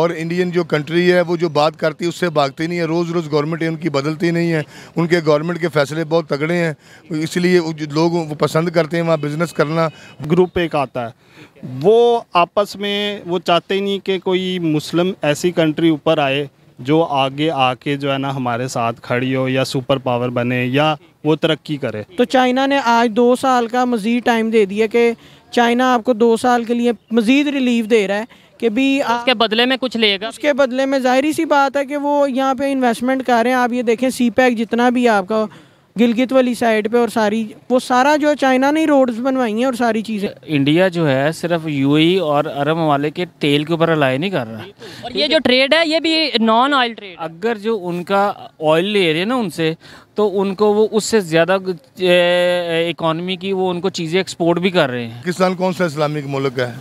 और इंडियन जो कंट्री है वो जो बात करती है उससे भागती नहीं है रोज़ रोज़ गवर्नमेंट उनकी बदलती नहीं है उनके गवर्नमेंट के फैसले बहुत तगड़े हैं इसलिए लोग वो पसंद करते हैं वहाँ बिज़नेस करना ग्रुप एक आता है वो आपस में वो चाहते नहीं कि कोई मुस्लिम ऐसी कंट्री ऊपर आए जो आगे आके जो है ना हमारे साथ खड़ी हो या सुपर पावर बने या वो तरक्की करे तो चाइना ने आज दो साल का मज़ीद टाइम दे दिया कि चाइना आपको दो साल के लिए मज़ीद रिलीफ दे रहा है कि भी उसके बदले में कुछ लेगा उसके बदले में जाहिर सी बात है कि वो यहाँ पे इन्वेस्टमेंट कर रहे हैं आप ये देखें सी पैक e जितना भी आपका गिलगित वाली साइड पे और सारी वो सारा जो है चाइना ने रोड्स बनवाई हैं और सारी चीज़ें इंडिया जो है सिर्फ यूएई e और अरब ममालिक के तेल के ऊपर अलाय नहीं कर रहा और ये जो ट्रेड है ये भी नॉन ऑयल ट्रेड अगर जो उनका ऑयल ले रहे हैं ना उनसे तो उनको वो उससे ज़्यादा इकोनॉमी की वो उनको चीज़ें एक्सपोर्ट भी कर रहे हैं पाकिस्तान कौन सा इस्लामिक मुल्क है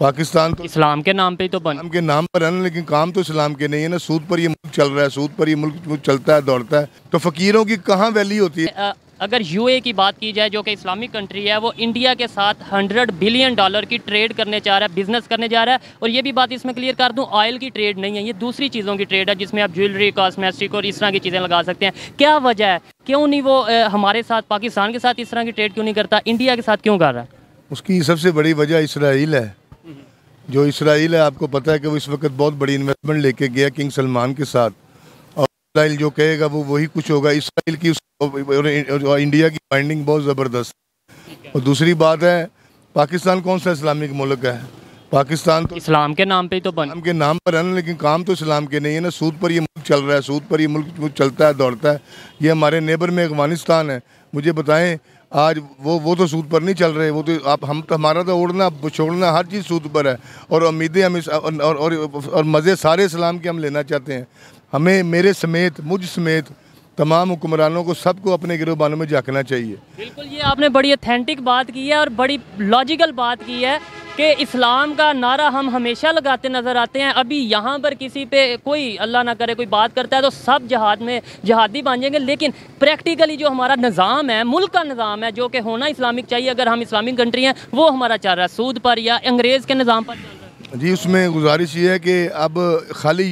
पाकिस्तान तो इस्लाम के नाम पे तो बन इस्लाम के नाम पर है ना लेकिन काम तो इस्लाम के नहीं है ना सूद पर ये मुल्क चल रहा है सूद पर ये मुल्क चलता है दौड़ता है तो फ़कीरों की कहाँ वैली होती है अगर यूए की बात की जाए जो कि इस्लामिक कंट्री है वो इंडिया के साथ 100 बिलियन डॉलर की ट्रेड करने जा रहा है बिजनेस करने जा रहा है और ये भी बात इसमें क्लियर कर दूं ऑयल की ट्रेड नहीं है ये दूसरी चीज़ों की ट्रेड है जिसमें आप ज्वेलरी कॉस्मेटिक और इस तरह की चीज़ें लगा सकते हैं क्या वजह है क्यों नहीं वो ए, हमारे साथ पाकिस्तान के साथ इस तरह की ट्रेड क्यों नहीं करता इंडिया के साथ क्यों कर रहा है उसकी सबसे बड़ी वजह इसराइल है जो इसराइल है आपको पता है कि वो इस वक्त बहुत बड़ी इन्वेस्टमेंट लेके गया किंग सलमान के साथ और इसराइल जो कहेगा वो वही कुछ होगा इसराइल की और इंडिया की बाइंडिंग बहुत ज़बरदस्त और दूसरी बात है पाकिस्तान कौन सा इस्लामिक मुल्क है पाकिस्तान तो इस्लाम के नाम पे ही तो बन के नाम पर है ना लेकिन काम तो इस्लाम के नहीं है ना सूद पर ये मुल्क चल रहा है सूद पर ये मुल्क चलता है दौड़ता है ये हमारे नेबर में अफगानिस्तान है मुझे बताएं आज वो वो तो सूद पर नहीं चल रहे वो तो आप हम तो हमारा तो उड़ना छोड़ना हर चीज़ सूद पर है और उम्मीदें हम इस और और, और, और मज़े सारे इस्लाम के हम लेना चाहते हैं हमें मेरे समेत मुझ समेत तमाम हुक्मरानों को सबको अपने गिरबानों में झाँकना चाहिए बिल्कुल ये आपने बड़ी अथेंटिक बात की है और बड़ी लॉजिकल बात की है कि इस्लाम का नारा हम हमेशा लगाते नज़र आते हैं अभी यहाँ पर किसी पे कोई अल्लाह ना करे कोई बात करता है तो सब जहाद में जहादी बन जाएंगे लेकिन प्रैक्टिकली जो हमारा निज़ाम है मुल्क का निज़ाम है जो कि होना इस्लामिक चाहिए अगर हम इस्लामिक कंट्री हैं वो हमारा चल रहा है सूद पर या अंग्रेज़ के निज़ाम पर जी उसमें गुजारिश ये है कि अब खाली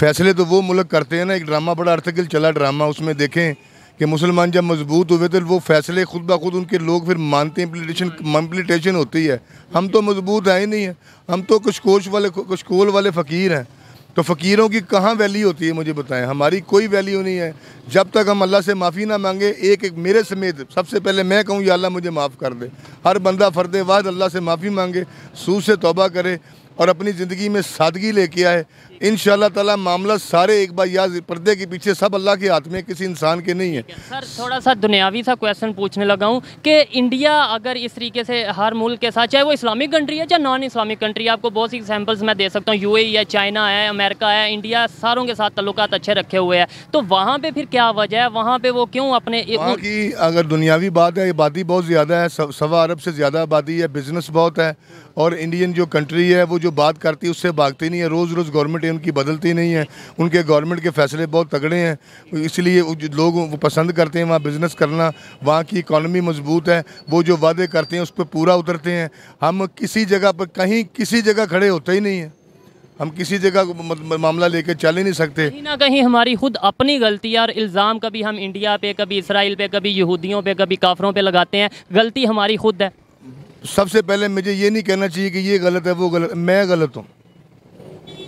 फैसले तो वो मुल्क करते हैं ना एक ड्रामा बड़ा अर्थकिल चला ड्रामा उसमें देखें कि मुसलमान जब मजबूत हुए तो वो फैसले खुद ब खुद उनके लोग फिर मानते हैं इम्प्लीटेशन इम्प्लीटेशन होती है हम तो मजबूत है ही नहीं है हम तो कुछ कोश वाले कुछ कोल वाले फ़कीर हैं तो फ़कीरों की कहाँ वैल्यू होती है मुझे बताएं हमारी कोई वैल्यू नहीं है जब तक हम अल्लाह से माफ़ी ना मांगे एक एक मेरे समेत सबसे पहले मैं कहूँ या अल्लाह मुझे माफ़ कर दे हर बंदा फ़र्द वाद अल्लाह से माफ़ी मांगे सू से तोबा करे और अपनी ज़िंदगी में सादगी लेके आए इन ताला मामला सारे एक बार या पर्दे के पीछे सब अल्लाह के हाथ में किसी इंसान के नहीं है सर थोड़ा सा दुनियावी सा क्वेश्चन पूछने लगा हूँ कि इंडिया अगर इस तरीके से हर मुल्क के साथ चाहे वो इस्लामिक कंट्री है चाहे नॉन इस्लामिक कंट्री आपको बहुत सी एग्जाम्पल्स मैं दे सकता हूँ यू e है चाइना है अमेरिका है इंडिया सारों के साथ तल्लुक अच्छे रखे हुए हैं तो वहाँ पर फिर क्या वजह है वहाँ पर वो क्यों अपने की अगर दुनियावी बात है आबादी बहुत ज़्यादा है सवा अरब से ज़्यादा आबादी है बिजनेस बहुत है और इंडियन जो कंट्री है वो जो बात करती है उससे भागती नहीं है रोज़ रोज़ गवर्नमेंट उनकी बदलती नहीं है उनके गवर्नमेंट के फैसले बहुत तगड़े हैं इसलिए लोग वो पसंद करते हैं वहाँ बिज़नेस करना वहाँ की इकानमी मजबूत है वो जो वादे करते हैं उस पर पूरा उतरते हैं हम किसी जगह पर कहीं किसी जगह खड़े होते ही नहीं हैं हम किसी जगह मामला लेके चल ही नहीं सकते कहीं ना कहीं हमारी खुद अपनी गलती है और इल्ज़ाम कभी हम इंडिया पे कभी इसराइल पे कभी यहूदियों पे कभी काफरों पे लगाते हैं गलती हमारी खुद है सबसे पहले मुझे ये नहीं कहना चाहिए कि ये गलत है वो गलत मैं गलत हूँ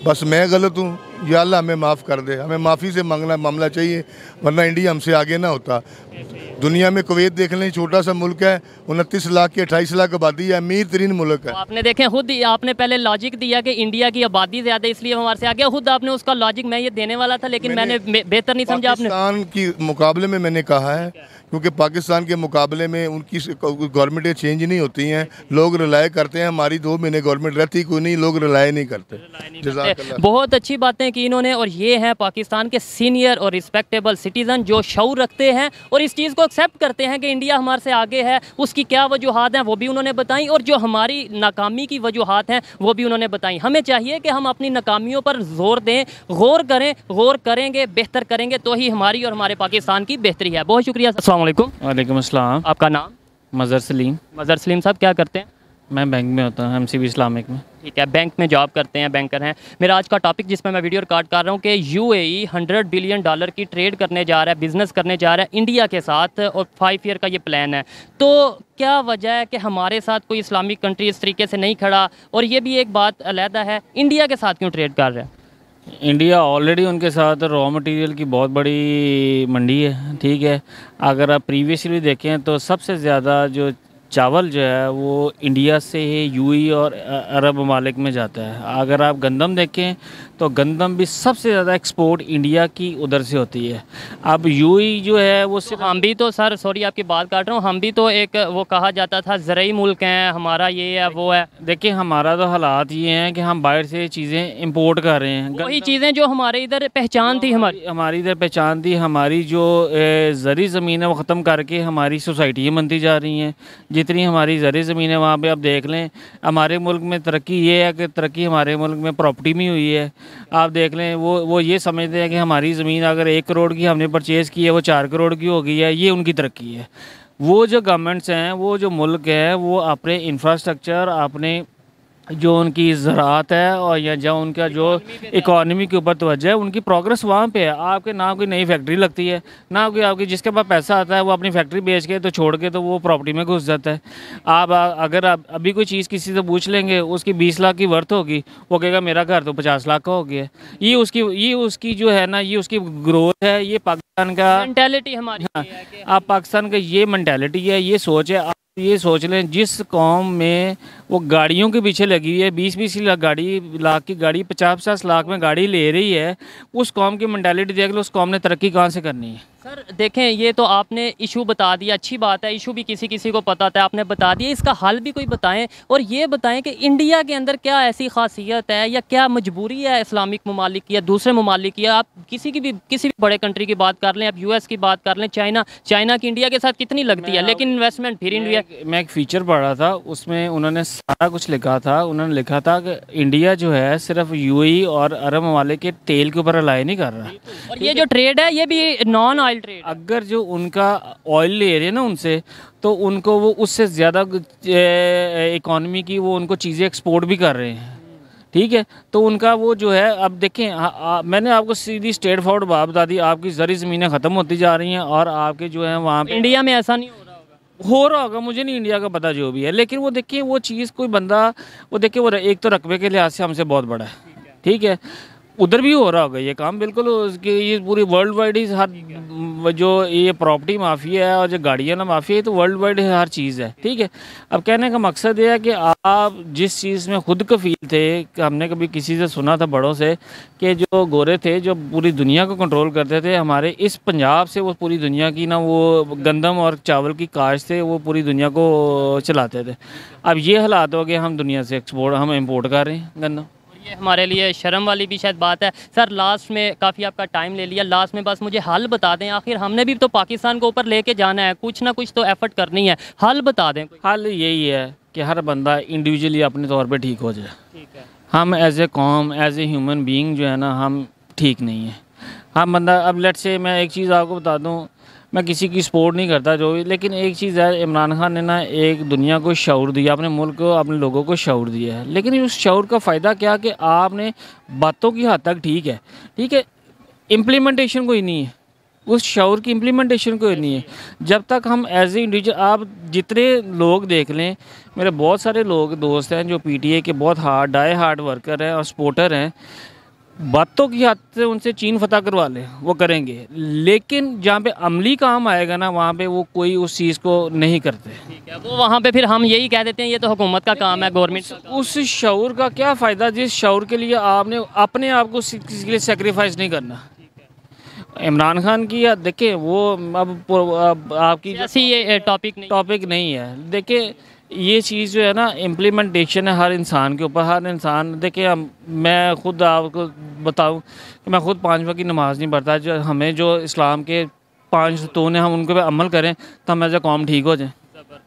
बस मैं गलत हूँ या अल्लाह हमें माफ़ कर दे हमें माफ़ी से मांगना मामला चाहिए वरना इंडिया हमसे आगे ना होता दुनिया में कुवैत देख लें छोटा सा मुल्क है उनतीस लाख की अट्ठाईस लाख आबादी है अमीर तरीन मुल्क है तो आपने देखें खुद आपने पहले लॉजिक दिया कि इंडिया की आबादी ज़्यादा इसलिए हमारे से आगे खुद आपने उसका लॉजिक मैं ये देने वाला था लेकिन मैंने, मैंने बेहतर नहीं समझा आपने पाकिस्तान के मुकाबले में मैंने कहा है क्योंकि पाकिस्तान के मुकाबले में उनकी गवर्नमेंटें चेंज नहीं होती हैं लोग रिलाय करते हैं हमारी दो महीने गवर्नमेंट रहती कोई नहीं लोग रिलाय नहीं करते बहुत अच्छी बातें बातें की इन्होंने और ये हैं पाकिस्तान के सीनियर और रिस्पेक्टेबल सिटीज़न जो शौर रखते हैं और इस चीज़ को एक्सेप्ट करते हैं कि इंडिया हमारे से आगे है उसकी क्या वजूहत हैं वो भी उन्होंने बताई और जो हमारी नाकामी की वजूहत हैं वो भी उन्होंने बताई हमें चाहिए कि हम अपनी नाकामियों पर जोर दें गौर करें गौर करेंगे बेहतर करेंगे तो ही हमारी और हमारे पाकिस्तान की बेहतरी है बहुत शुक्रिया असल आपका नाम मज़र सलीम मज़र सलीम साहब क्या करते हैं मैं बैंक में होता हूँ एम इस्लामिक में ठीक है बैंक में जॉब करते हैं बैंकर हैं मेरा आज का टॉपिक जिसमें मैं वीडियो रिकॉर्ड कर रहा हूँ कि U A hundred billion dollar की ट्रेड करने जा रहा है बिज़नेस करने जा रहा है इंडिया के साथ और फाइव ईयर का ये प्लान है तो क्या वजह है कि हमारे साथ कोई इस्लामिक कंट्री इस तरीके से नहीं खड़ा और ये भी एक बात अलहदा है इंडिया के साथ क्यों ट्रेड कर रहे हैं इंडिया ऑलरेडी उनके साथ रॉ मटेरियल की बहुत बड़ी मंडी है ठीक है अगर आप प्रीवियसली देखें तो सबसे ज़्यादा जो चावल जो है वो इंडिया से ही यू और अरब ममालिक में जाता है अगर आप गंदम देखें तो गंदम भी सबसे ज़्यादा एक्सपोर्ट इंडिया की उधर से होती है अब यू जो है वो सिर्फ तो हम भी तो सर सॉरी आपकी बात काट रहा हूँ हम भी तो एक वो कहा जाता था ज़रूरी मुल्क हैं हमारा ये है वो है देखिए हमारा तो हालात ये हैं कि हम बाहर से चीज़ें इम्पोर्ट कर रहे हैं वही चीज़ें जो हमारे इधर पहचान थी हमारी हमारी इधर पहचान थी हमारी जो ज़री ज़मीन है वो ख़त्म करके हमारी सोसाइटियाँ बनती जा रही हैं जितनी हमारी ज़र ज़मीन है वहाँ पे आप देख लें हमारे मुल्क में तरक्की ये है कि तरक्की हमारे मुल्क में प्रॉपर्टी में हुई है आप देख लें वो वो ये समझते हैं कि हमारी ज़मीन अगर एक करोड़ की हमने परचेज़ की है वो चार करोड़ की हो गई है ये उनकी तरक्की है वो जो गवर्नमेंट्स हैं वो जो मुल्क है वो अपने इंफ्रास्ट्रक्चर अपने जो उनकी ज़रात है और या जो उनका जो इकॉनमी के ऊपर तोज्जा है उनकी प्रोग्रेस वहाँ पे है आपके ना कोई नई फैक्ट्री लगती है ना कोई आपकी जिसके पास पैसा आता है वो अपनी फैक्ट्री बेच के तो छोड़ के तो वो प्रॉपर्टी में घुस जाता है आप अगर आप अभी कोई चीज़ किसी से पूछ लेंगे उसकी बीस लाख की वर्थ होगी वो कहेगा मेरा घर तो पचास लाख का हो गया ये उसकी ये उसकी जो है ना ये उसकी ग्रोथ है ये पाकिस्तान का मैंटेलिटी हमारी हाँ, आप पाकिस्तान का ये मैंटेलिटी है ये सोच है ये सोच लें जिस कौम में वो गाड़ियों के पीछे लगी हुई है बीस बीस लाख गाड़ी लाख की गाड़ी पचास पचास लाख में गाड़ी ले रही है उस कौम की मैंटेलिटी देख लो उस कौम ने तरक्की कहाँ से करनी है सर देखें ये तो आपने इशू बता दिया अच्छी बात है इशू भी किसी किसी को पता था आपने बता दिया इसका हल भी कोई बताएं और ये बताएं कि इंडिया के अंदर क्या ऐसी खासियत है या क्या मजबूरी है इस्लामिक ममालिक या दूसरे ममालिक या आप किसी की भी किसी भी बड़े कंट्री की बात कर लें आप यूएस की बात कर लें चाइना चाइना की इंडिया के साथ कितनी लगती है लेकिन इन्वेस्टमेंट फिर इंडिया मैं एक फीचर पढ़ रहा था उसमें उन्होंने सारा कुछ लिखा था उन्होंने लिखा था कि इंडिया जो है सिर्फ यू e और अरब ममालिक के तेल के ऊपर अलाई नहीं कर रहा और ये जो ट्रेड है ये भी नॉन ऑयल ऑयल ट्रेड अगर जो उनका ऑयल ले रहे हैं ना उनसे तो उनको वो उससे ज़्यादा इकोनॉमी की वो उनको चीज़ें एक्सपोर्ट भी कर रहे हैं ठीक है तो उनका वो जो है अब देखें आ, आ, मैंने आपको सीधी स्टेट फॉरवर्ड बात बता दी आपकी जरी ज़मीनें ख़त्म होती जा रही हैं और आपके जो है वहाँ पे इंडिया में ऐसा नहीं हो रहा होगा मुझे नहीं इंडिया का पता जो भी है लेकिन वो देखिए वो चीज़ कोई बंदा वो देखिए वो एक तो रकबे के लिहाज से हमसे बहुत बड़ा है ठीक है उधर भी हो रहा होगा ये काम बिल्कुल ये पूरी वर्ल्ड वाइड ही हर जो ये प्रॉपर्टी माफिया है और जो गाड़ियाँ ना माफिया है तो वर्ल्ड वाइड हर चीज़ है ठीक है अब कहने का मकसद ये है कि आप जिस चीज़ में खुद कफील थे कि हमने कभी किसी से सुना था बड़ों से कि जो गोरे थे जो पूरी दुनिया को कंट्रोल करते थे हमारे इस पंजाब से वो पूरी दुनिया की ना वो गंदम और चावल की काश थे वो पूरी दुनिया को चलाते थे अब ये हालात हो गए हम दुनिया से एक्सपोर्ट हम इम्पोर्ट कर रहे हैं गंदम ये हमारे लिए शर्म वाली भी शायद बात है सर लास्ट में काफ़ी आपका टाइम ले लिया लास्ट में बस मुझे हल बता दें आखिर हमने भी तो पाकिस्तान को ऊपर लेके जाना है कुछ ना कुछ तो एफर्ट करनी है हल बता दें हल यही है कि हर बंदा इंडिविजुअली अपने तौर पर ठीक हो जाए ठीक है हम एज ए कॉम एज ए ह्यूमन बींग जो है ना हम ठीक नहीं है हम बंदा अब लेट से मैं एक चीज़ आपको बता दूँ मैं किसी की सपोर्ट नहीं करता जो भी लेकिन एक चीज़ है इमरान खान ने ना एक दुनिया को शौर दिया अपने मुल्क को अपने लोगों को शौर दिया है लेकिन उस शौर का फ़ायदा क्या कि आपने बातों की हद तक ठीक है ठीक है इम्प्लीमेंटेशन कोई नहीं है उस शौर की इम्प्लीमेंटेशन कोई नहीं है जब तक हम एज ए इंडिविजुअल आप जितने लोग देख लें मेरे बहुत सारे लोग दोस्त हैं जो पी के बहुत हार्ड डाई हार्ड वर्कर हैं और सपोर्टर हैं बातों की हद से उनसे चीन फतह करवा लें वो करेंगे लेकिन जहाँ पे अमली काम आएगा ना वहाँ पे वो कोई उस चीज़ को नहीं करते वो वहाँ पे फिर हम यही कह देते हैं ये तो हुकूमत का काम है गवर्नमेंट उस शौर का क्या फ़ायदा जिस शौर के लिए आपने अपने आप को किसी के लिए सेक्रीफाइस नहीं करना इमरान खान की या देखिए वो अब, अब आपकी ऐसी ये टॉपिक टॉपिक नहीं है देखिए ये चीज़ जो है ना इम्प्लीमेंटेशन है हर इंसान के ऊपर हर इंसान देखिए हम मैं खुद आपको बताऊं कि मैं खुद पाँच वक्त की नमाज़ नहीं पढ़ता जो हमें जो इस्लाम के पाँच सतून हैं हम उनके पे अमल करें तो हम एज कॉम ठीक हो जाए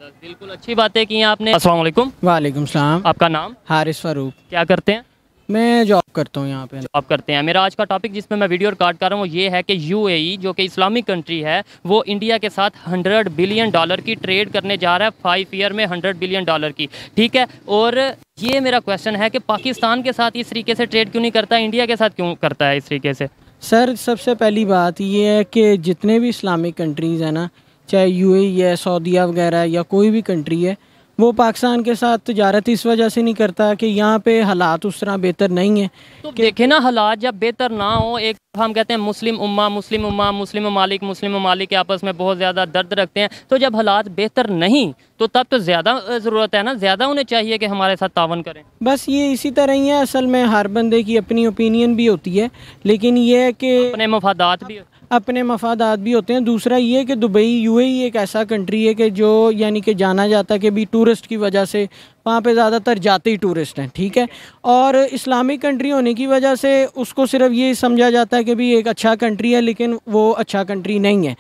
बिल्कुल अच्छी बातें की कि आपने असल वालेकुम वालेकुम सलाम आपका नाम हारिस फारूक क्या करते हैं मैं जॉब करता हूँ यहाँ पे जॉब करते हैं मेरा आज का टॉपिक जिसमें मैं वीडियो रिकॉर्ड कर रहा हूँ ये है कि यूएई e, जो कि इस्लामिक कंट्री है वो इंडिया के साथ 100 बिलियन डॉलर की ट्रेड करने जा रहा है फाइव ईयर में 100 बिलियन डॉलर की ठीक है और ये मेरा क्वेश्चन है कि पाकिस्तान के साथ इस तरीके से ट्रेड क्यों नहीं करता इंडिया के साथ क्यों करता है इस तरीके से सर सबसे पहली बात ये है कि जितने भी इस्लामिक कंट्रीज़ हैं ना चाहे यू e है सऊदीया वगैरह या कोई भी कंट्री है वो पाकिस्तान के साथ तजारत इस वजह से नहीं करता कि यहाँ पे हालात उस तरह बेहतर नहीं है तो देखे ना हालात जब बेहतर ना हो एक हम कहते हैं मुस्लिम उम्मा मुस्लिम उम्मा मुस्लिम ममालिक मुस्लिम ममालिक आपस में बहुत ज़्यादा दर्द रखते हैं तो जब हालात बेहतर नहीं तो तब तो ज़्यादा ज़रूरत है ना ज़्यादा उन्हें चाहिए कि हमारे साथ तावन करें बस ये इसी तरह ही है असल में हर बंदे की अपनी ओपिनियन भी होती है लेकिन ये है कि अपने मफादात भी अपने मफादात भी होते हैं दूसरा ये कि दुबई यूएई एक ऐसा कंट्री है कि जो यानी कि जाना जाता है कि भी टूरिस्ट की वजह से वहाँ पे ज़्यादातर जाते ही टूरिस्ट हैं ठीक है और इस्लामिक कंट्री होने की वजह से उसको सिर्फ ये समझा जाता है कि भी एक अच्छा कंट्री है लेकिन वो अच्छा कंट्री नहीं है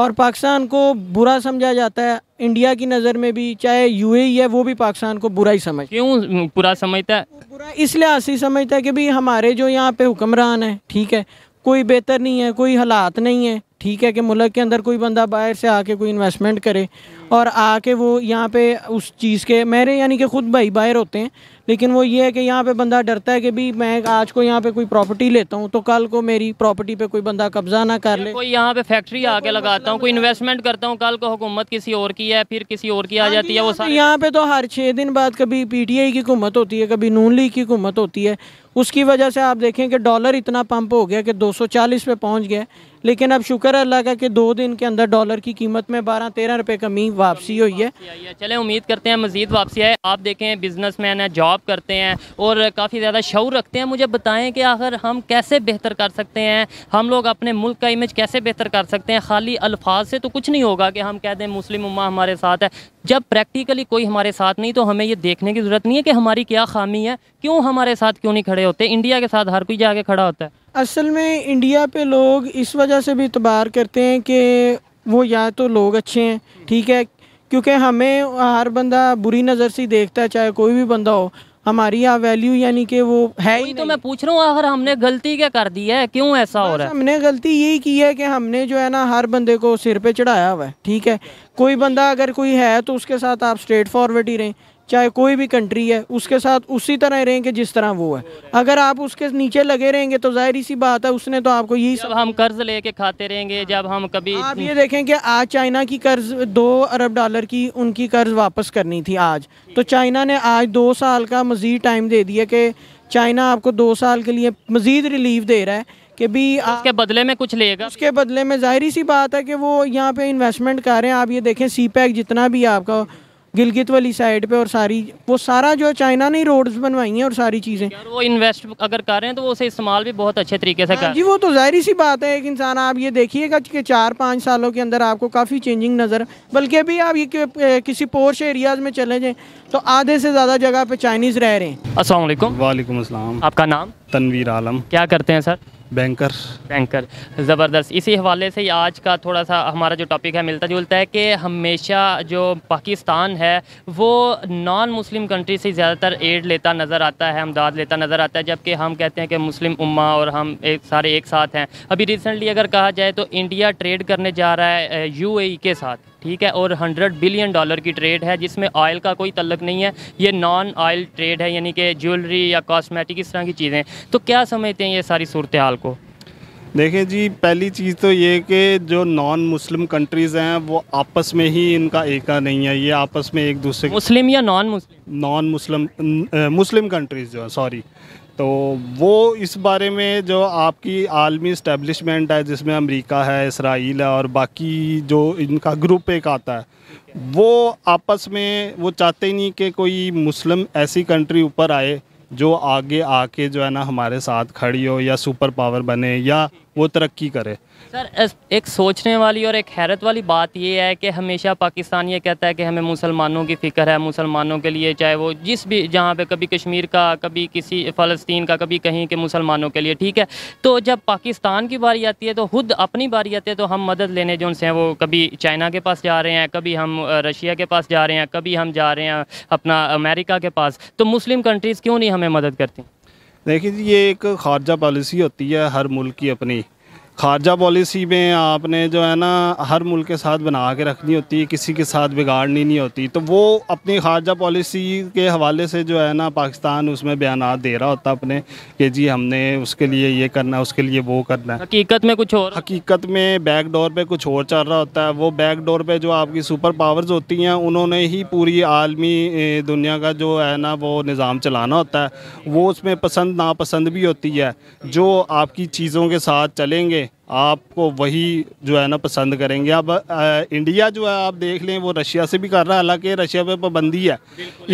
और पाकिस्तान को बुरा समझा जाता है इंडिया की नज़र में भी चाहे यूएई है वो भी पाकिस्तान को बुरा ही समझ क्यों बुरा समझता है बुरा इसलिए ऐसी समझता है कि भाई हमारे जो यहाँ पे हुक्मरान है ठीक है कोई बेहतर नहीं है कोई हालात नहीं है ठीक है कि मुल्क के अंदर कोई बंदा बाहर से आके कोई इन्वेस्टमेंट करे और आके वो यहाँ पे उस चीज़ के मेरे यानी कि ख़ुद भाई बाहर होते हैं लेकिन वो ये है कि यहाँ पे बंदा डरता है कि भी मैं आज को यहाँ पे कोई प्रॉपर्टी लेता हूँ तो कल को मेरी प्रॉपर्टी पे कोई बंदा कब्जा ना कर ले कोई यहाँ पे फैक्ट्री आके लगाता हूँ कोई इन्वेस्टमेंट करता हूँ कल को हुकूमत किसी और की है फिर किसी और की आ हाँ जाती है वो यहाँ पे तो हर छः दिन बाद कभी पी टी आई की हुकूमत होती है कभी नून लीग की हुकूमत होती है उसकी वजह से आप देखें कि डॉलर इतना पंप हो गया कि दो सौ चालीस पे पहुँच गया लेकिन अब शुक्र है अल्लाह का कि दो दिन के अंदर डॉलर की कीमत में बारह तेरह रुपये कमी वापसी हुई है चले उम्मीद करते हैं मजीद वापसी है आप देखें बिजनेस मैन है जॉब करते हैं और काफ़ी ज़्यादा शौर रखते हैं मुझे बताएं कि आखिर हम कैसे बेहतर कर सकते हैं हम लोग अपने मुल्क का इमेज कैसे बेहतर कर सकते हैं खाली अल्फाज से तो कुछ नहीं होगा कि हम कह दें मुस्लिम उम्मा हमारे साथ है जब प्रैक्टिकली कोई हमारे साथ नहीं तो हमें ये देखने की ज़रूरत नहीं है कि हमारी क्या खामी है क्यों हमारे साथ क्यों नहीं खड़े होते इंडिया के साथ हर कोई जाके खड़ा होता है असल में इंडिया पे लोग इस वजह से भी इतबार करते हैं कि वो या तो लोग अच्छे हैं ठीक है क्योंकि हमें हर बंदा बुरी नज़र से देखता है चाहे कोई भी बंदा हो हमारी यहाँ वैल्यू यानी कि वो है ही तो मैं पूछ रहा हूँ आखिर हमने गलती क्या कर दी है क्यों ऐसा हो रहा है हमने गलती यही की है कि हमने जो है ना हर बंदे को सिर पे चढ़ाया हुआ है ठीक है कोई बंदा अगर कोई है तो उसके साथ आप स्ट्रेट फॉरवर्ड ही रहें चाहे कोई भी कंट्री है उसके साथ उसी तरह रहेंगे जिस तरह वो है अगर आप उसके नीचे लगे रहेंगे तो जाहिर सी बात है उसने तो आपको यही सब हम कर्ज लेके खाते रहेंगे जब हम कभी आप ये देखें कि आज चाइना की कर्ज दो अरब डॉलर की उनकी कर्ज वापस करनी थी आज तो चाइना ने आज दो साल का मजीद टाइम दे दिया कि चाइना आपको दो साल के लिए मजीद रिलीफ दे रहा है कि भी तो आपके बदले में कुछ लेगा उसके बदले में जाहिर सी बात है कि वो यहाँ पे इन्वेस्टमेंट कर रहे हैं आप ये देखें सी पैक जितना भी आपका गिलगित वाली साइड पे और सारी वो सारा जो चाइना ने रोड्स बनवाई हैं और सारी चीज़ें वो इन्वेस्ट अगर कर रहे हैं तो वो उसे इस्तेमाल भी बहुत अच्छे तरीके से हाँ कर जी वो तो जाहिर सी बात है एक इंसान आप ये देखिएगा कि चार पाँच सालों के अंदर आपको काफ़ी चेंजिंग नज़र बल्कि अभी आप ये किसी पोर्श एरियाज में चले जाएँ तो आधे से ज़्यादा जगह पर चाइनीज़ रह रहे हैं असल वालेकुम आपका नाम तनवीर आलम क्या करते हैं सर बैंकर बैंकर ज़बरदस्त इसी हवाले से ही आज का थोड़ा सा हमारा जो टॉपिक है मिलता जुलता है कि हमेशा जो पाकिस्तान है वो नॉन मुस्लिम कंट्री से ज़्यादातर एड लेता नज़र आता है हमदाद लेता नज़र आता है जबकि हम कहते हैं कि मुस्लिम उम्मा और हम एक सारे एक साथ हैं अभी रिसेंटली अगर कहा जाए तो इंडिया ट्रेड करने जा रहा है यू uh, e के साथ ठीक है और 100 बिलियन डॉलर की ट्रेड है जिसमें ऑयल का कोई तल्लक नहीं है ये नॉन ऑयल ट्रेड है यानी कि ज्वेलरी या कॉस्मेटिक इस तरह की चीज़ें तो क्या समझते हैं ये सारी सूरत हाल को देखें जी पहली चीज़ तो ये कि जो नॉन मुस्लिम कंट्रीज़ हैं वो आपस में ही इनका एका नहीं है ये आपस में एक दूसरे मुस्लिम या non Muslim non Muslim Muslim countries जो है सॉरी तो वो इस बारे में जो आपकी आलमी इस्टेब्लिशमेंट है जिसमें अमेरिका है इसराइल है और बाकी जो इनका ग्रुप एक आता है वो आपस में वो चाहते ही नहीं कि कोई मुस्लिम ऐसी कंट्री ऊपर आए जो आगे आके जो है ना हमारे साथ खड़ी हो या सुपर पावर बने या वो तरक्की करे सर एक सोचने वाली और एक हैरत वाली बात ये है कि हमेशा पाकिस्तान ये कहता है कि हमें मुसलमानों की फ़िक्र है मुसलमानों के लिए चाहे वो जिस भी जहाँ पे कभी कश्मीर का कभी किसी फ़लस्तीन का कभी कहीं के मुसलमानों के लिए ठीक है तो जब पाकिस्तान की बारी आती है तो खुद अपनी बारी आती है तो हम मदद लेने जो उनसे हैं वो कभी चाइना के पास जा रहे हैं कभी हम रशिया के पास जा रहे हैं कभी हम जा रहे हैं अपना अमेरिका के पास तो मुस्लिम कंट्रीज़ क्यों नहीं हमें मदद करती देखिए ये एक खारजा पॉलिसी होती है हर मुल्क की अपनी खारजा पॉलिसी में आपने जो है ना हर मुल्क के साथ बना के रखनी होती है किसी के साथ बिगाड़नी नहीं होती तो वो अपनी खारजा पॉलिसी के हवाले से जो है ना पाकिस्तान उसमें बयान दे रहा होता अपने कि जी हमने उसके लिए ये करना है उसके लिए वो करना है हकीकत में कुछ और हकीकत में बैक डोर पर कुछ और चल रहा होता है वो बैक डोर पर जो आपकी सुपर पावर्स होती हैं उन्होंने ही पूरी आलमी दुनिया का जो है ना वो निज़ाम चलाना होता है वो उसमें पसंद नापसंद भी होती है जो आपकी चीज़ों के साथ चलेंगे आपको वही जो है ना पसंद करेंगे अब इंडिया जो है आप देख लें वो रशिया से भी कर रहा है हालांकि रशिया पे पाबंदी है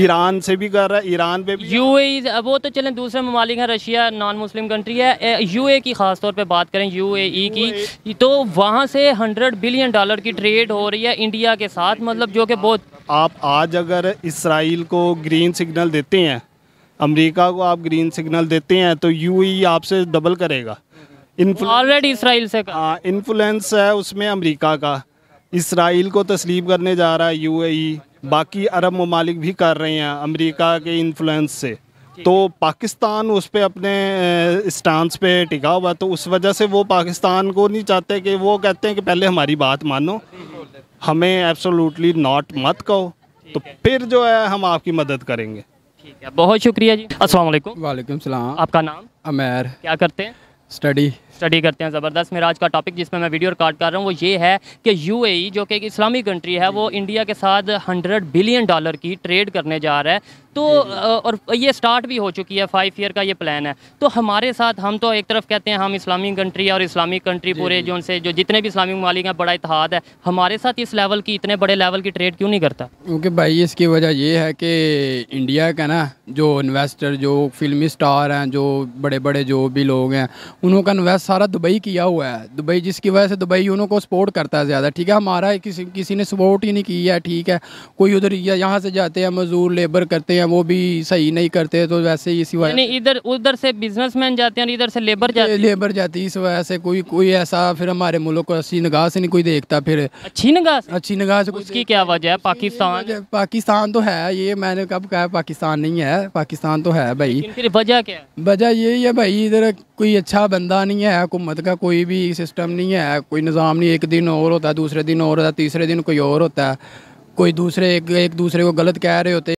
ईरान से भी कर रहा है ईरान पे भी यू ए वो तो चलें दूसरे ममालिक हैं रशिया नॉन मुस्लिम कंट्री है यू ए की खास तौर पे बात करें यू ए की तो वहाँ से हंड्रेड बिलियन डॉलर की ट्रेड हो रही है इंडिया के साथ मतलब जो कि बहुत आप आज अगर इसराइल को ग्रीन सिग्नल देते हैं अमरीका को आप ग्रीन सिग्नल देते हैं तो यू आपसे डबल करेगा ऑलरेडी इसराइल से इन्फ्लुएंस हाँ, है उसमें अमेरिका का इसराइल को तस्लीम करने जा रहा है यूएई e। बाकी अरब ममालिक भी कर रहे हैं अमेरिका के इन्फ्लुएंस से तो पाकिस्तान उस पर अपने स्टांस पे टिका हुआ तो उस वजह से वो पाकिस्तान को नहीं चाहते कि वो कहते हैं कि पहले हमारी बात मानो हमें एब्सोल्युटली नॉट मत कहो तो फिर जो है हम आपकी मदद करेंगे ठीक है बहुत शुक्रिया जी असल वाईक वालेकुम सलाम आपका नाम अमेर क्या करते हैं स्टडी स्टडी करते हैं ज़बरदस्त मेरा आज का टॉपिक जिसमें मैं वीडियो रिकॉर्ड कर रहा हूँ वो ये है कि यू e, जो कि एक इस्लामी कंट्री है वो इंडिया के साथ हंड्रेड बिलियन डॉलर की ट्रेड करने जा रहा है तो और ये स्टार्ट भी हो चुकी है फाइव ईयर का ये प्लान है तो हमारे साथ हम तो एक तरफ कहते हैं हम इस्लामिक कंट्री और इस्लामिक कंट्री पूरे जो उनसे जो जितने भी इस्लामिक ममालिक हैं बड़ा इतिहाद है हमारे साथ इस लेवल की इतने बड़े लेवल की ट्रेड क्यों नहीं करता क्योंकि भाई इसकी वजह ये है कि इंडिया का ना जो इन्वेस्टर जो फिल्मी स्टार हैं जो बड़े बड़े जो भी लोग हैं उनका इन्वेस्ट सारा दुबई किया हुआ है दुबई जिसकी वजह से दुबई उनको सपोर्ट करता है ज़्यादा ठीक है हमारा किसी किसी ने सपोर्ट ही नहीं की है ठीक है कोई उधर यहाँ से जाते हैं मजदूर लेबर करते हैं वो भी सही नहीं करते तो वैसे ही इसी वजह इधर उधर से बिजनेस जाते हैं और इधर से लेबर जाती लेबर जाती है इस वजह से कोई कोई ऐसा फिर हमारे मुल्क को अच्छी निगाह से नहीं कोई देखता फिर अच्छी निगाह अच्छी निगाह से उसकी क्या वजह है पाकिस्तान पाकिस्तान तो है ये मैंने कब कहा पाकिस्तान नहीं है पाकिस्तान तो है भाई वजह क्या वजह यही है भाई इधर कोई अच्छा बंदा नहीं है हुकूमत का कोई भी सिस्टम नहीं है कोई निज़ाम नहीं एक दिन और होता है दूसरे दिन और होता है तीसरे दिन कोई और होता है कोई दूसरे एक, एक दूसरे को गलत कह रहे होते